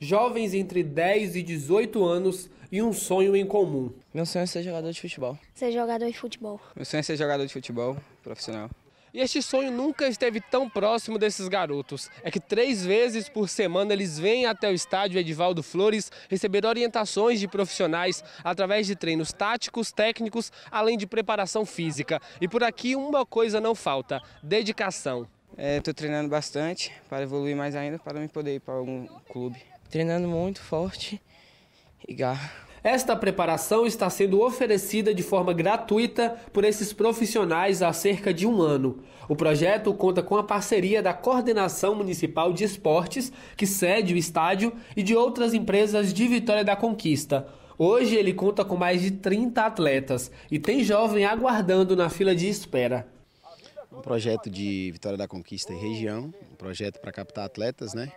jovens entre 10 e 18 anos e um sonho em comum. Meu sonho é ser jogador de futebol. Ser jogador de futebol. Meu sonho é ser jogador de futebol profissional. E este sonho nunca esteve tão próximo desses garotos. É que três vezes por semana eles vêm até o estádio Edivaldo Flores receber orientações de profissionais através de treinos táticos, técnicos, além de preparação física. E por aqui uma coisa não falta: dedicação. Estou é, treinando bastante para evoluir mais ainda, para me poder ir para algum clube treinando muito forte e garra. Esta preparação está sendo oferecida de forma gratuita por esses profissionais há cerca de um ano. O projeto conta com a parceria da Coordenação Municipal de Esportes, que cede o estádio, e de outras empresas de Vitória da Conquista. Hoje ele conta com mais de 30 atletas e tem jovem aguardando na fila de espera. Um projeto de Vitória da Conquista e região, um projeto para captar atletas, né?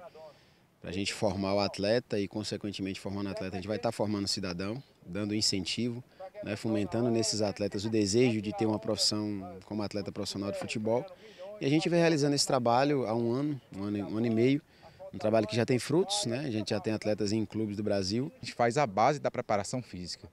Para a gente formar o atleta e, consequentemente, formando o atleta, a gente vai estar tá formando cidadão, dando incentivo, né, fomentando nesses atletas o desejo de ter uma profissão como atleta profissional de futebol. E a gente vem realizando esse trabalho há um ano, um ano, um ano e meio, um trabalho que já tem frutos, né? a gente já tem atletas em clubes do Brasil. A gente faz a base da preparação física,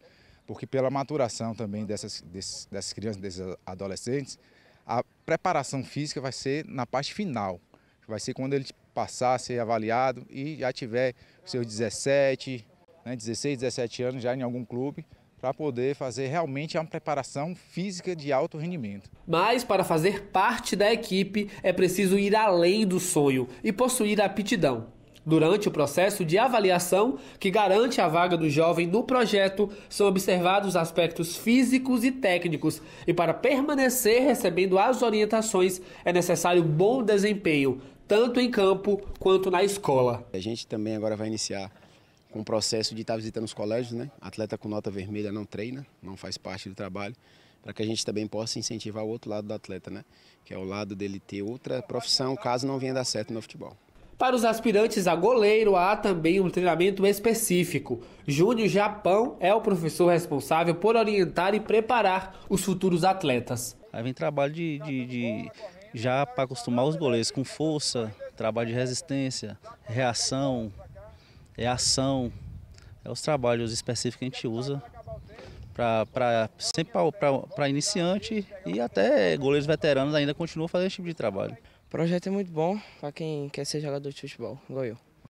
porque pela maturação também dessas, desses, dessas crianças, desses adolescentes, a preparação física vai ser na parte final, vai ser quando eles passar, ser avaliado e já tiver seus 17, né, 16, 17 anos já em algum clube para poder fazer realmente uma preparação física de alto rendimento. Mas para fazer parte da equipe é preciso ir além do sonho e possuir aptidão. Durante o processo de avaliação, que garante a vaga do jovem no projeto, são observados aspectos físicos e técnicos, e para permanecer recebendo as orientações é necessário bom desempenho, tanto em campo quanto na escola. A gente também agora vai iniciar com um o processo de estar tá visitando os colégios, né? Atleta com nota vermelha não treina, não faz parte do trabalho, para que a gente também possa incentivar o outro lado do atleta, né? Que é o lado dele ter outra profissão caso não venha dar certo no futebol. Para os aspirantes a goleiro, há também um treinamento específico. Júnior Japão é o professor responsável por orientar e preparar os futuros atletas. Aí vem trabalho de, de, de já para acostumar os goleiros com força, trabalho de resistência, reação, é ação. É os trabalhos específicos que a gente usa para sempre para iniciante e até goleiros veteranos ainda continuam fazendo esse tipo de trabalho. O projeto é muito bom para quem quer ser jogador de futebol, igual eu.